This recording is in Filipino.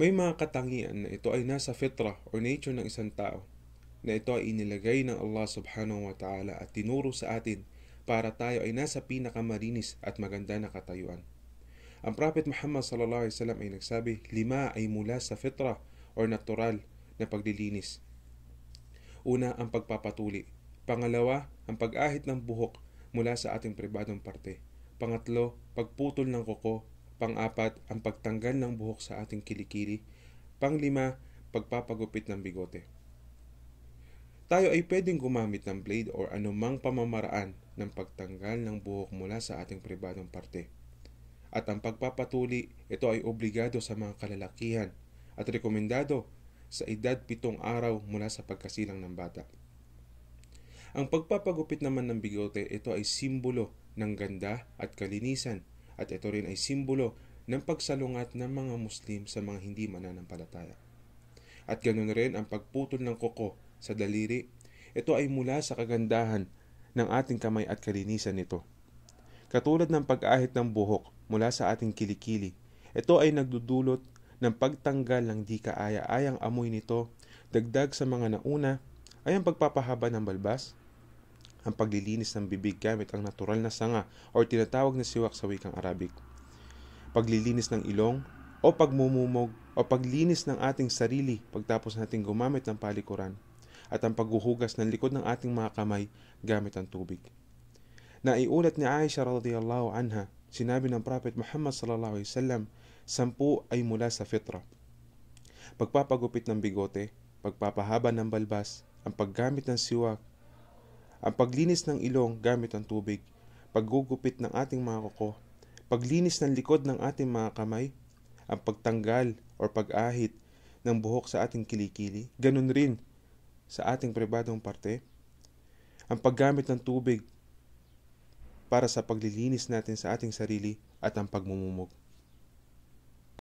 May mga katangian na ito ay nasa fitra o nature ng isang tao na ito ay inilagay ng Allah subhanahu wa ta'ala at tinuro sa atin para tayo ay nasa pinakamarinis at maganda na katayuan. Ang Prophet Muhammad sallallahu alaihi wasallam ay nagsabi, lima ay mula sa fitra or natural na paglilinis. Una, ang pagpapatuli. Pangalawa, ang pag-ahit ng buhok mula sa ating pribadong parte. Pangatlo, pagputol ng kuko Pang-apat, ang pagtanggal ng buhok sa ating kilikili. Panglima, pagpapagupit ng bigote. Tayo ay pwedeng gumamit ng blade or anumang pamamaraan ng pagtanggal ng buhok mula sa ating pribadong parte. At ang pagpapatuli, ito ay obligado sa mga kalalakihan at rekomendado sa edad pitong araw mula sa pagkasilang ng bata. Ang pagpapagupit naman ng bigote, ito ay simbolo ng ganda at kalinisan at ito rin ay simbolo ng pagsalungat ng mga Muslim sa mga hindi mananampalataya. At ganoon rin ang pagputol ng koko sa daliri. Ito ay mula sa kagandahan ng ating kamay at kalinisan nito. Katulad ng pag-ahit ng buhok mula sa ating kilikili, ito ay nagdudulot ng pagtanggal ng di kaaya-ayang amoy nito, dagdag sa mga nauna ay ang pagpapahaba ng balbas, ang paglilinis ng bibig gamit ang natural na sanga o tinatawag na siwak sa wikang Arabic. Paglilinis ng ilong o pagmumumog o paglinis ng ating sarili pagtapos nating gumamit ng palikuran at ang paghuhugas ng likod ng ating mga kamay gamit ang tubig. Naiulat ni Aisha radhiyallahu anha, sinabi ng Prophet Muhammad sallallahu alaihi wasallam, sampu ay mula sa fitra. Pagpapagupit ng bigote, pagpapahaba ng balbas, ang paggamit ng siwak, ang paglinis ng ilong gamit ang tubig, paggugupit ng ating mga kuko, paglinis ng likod ng ating mga kamay, ang pagtanggal o pag-ahit ng buhok sa ating kilikili, ganun rin sa ating pribadong parte, ang paggamit ng tubig para sa paglilinis natin sa ating sarili at ang pagmumumog.